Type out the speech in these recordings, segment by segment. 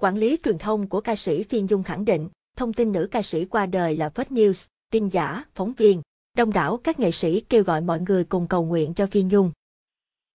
Quản lý truyền thông của ca sĩ Phi Dung khẳng định, thông tin nữ ca sĩ qua đời là fake news, tin giả, phóng viên. Đông đảo các nghệ sĩ kêu gọi mọi người cùng cầu nguyện cho Phi Dung.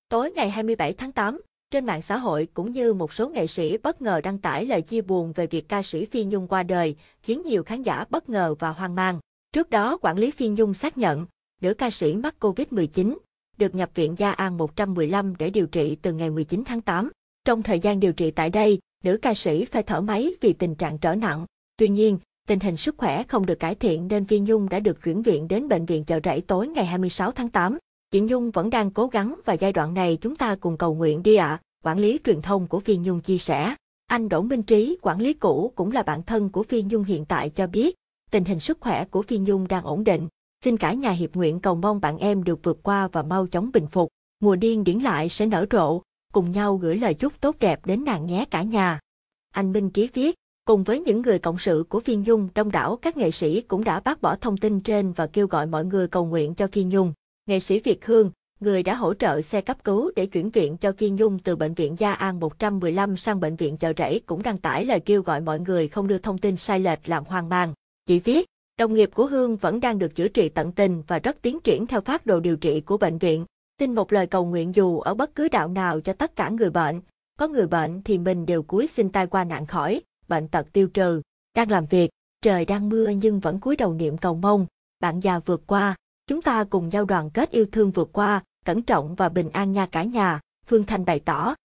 Tối ngày 27 tháng 8, trên mạng xã hội cũng như một số nghệ sĩ bất ngờ đăng tải lời chia buồn về việc ca sĩ Phi Nhung qua đời, khiến nhiều khán giả bất ngờ và hoang mang. Trước đó, quản lý Phi Nhung xác nhận, nữ ca sĩ mắc COVID-19, được nhập viện Gia An 115 để điều trị từ ngày 19 tháng 8. Trong thời gian điều trị tại đây, nữ ca sĩ phải thở máy vì tình trạng trở nặng. Tuy nhiên, tình hình sức khỏe không được cải thiện nên Vi Nhung đã được chuyển viện đến bệnh viện chợ rẫy tối ngày 26 tháng 8. Chị Nhung vẫn đang cố gắng và giai đoạn này chúng ta cùng cầu nguyện đi ạ, à, quản lý truyền thông của Vi Nhung chia sẻ. Anh Đỗ Minh Trí, quản lý cũ cũng là bạn thân của Phi Nhung hiện tại cho biết, tình hình sức khỏe của Phi Nhung đang ổn định. Xin cả nhà hiệp nguyện cầu mong bạn em được vượt qua và mau chóng bình phục. Mùa điên điển lại sẽ nở rộ, cùng nhau gửi lời chúc tốt đẹp đến nàng nhé cả nhà. Anh Minh Ký viết, cùng với những người cộng sự của Phi Nhung, đông đảo các nghệ sĩ cũng đã bác bỏ thông tin trên và kêu gọi mọi người cầu nguyện cho Phi Nhung. Nghệ sĩ Việt Hương, người đã hỗ trợ xe cấp cứu để chuyển viện cho Phi Nhung từ Bệnh viện Gia An 115 sang Bệnh viện Chợ Rẫy cũng đăng tải lời kêu gọi mọi người không đưa thông tin sai lệch làm hoang mang. Chỉ viết, đồng nghiệp của Hương vẫn đang được chữa trị tận tình và rất tiến triển theo phác đồ điều trị của bệnh viện. Xin một lời cầu nguyện dù ở bất cứ đạo nào cho tất cả người bệnh, có người bệnh thì mình đều cúi xin tai qua nạn khỏi, bệnh tật tiêu trừ, đang làm việc, trời đang mưa nhưng vẫn cúi đầu niệm cầu mong, bạn già vượt qua, chúng ta cùng nhau đoàn kết yêu thương vượt qua, cẩn trọng và bình an nha cả nhà, Phương Thanh bày tỏ.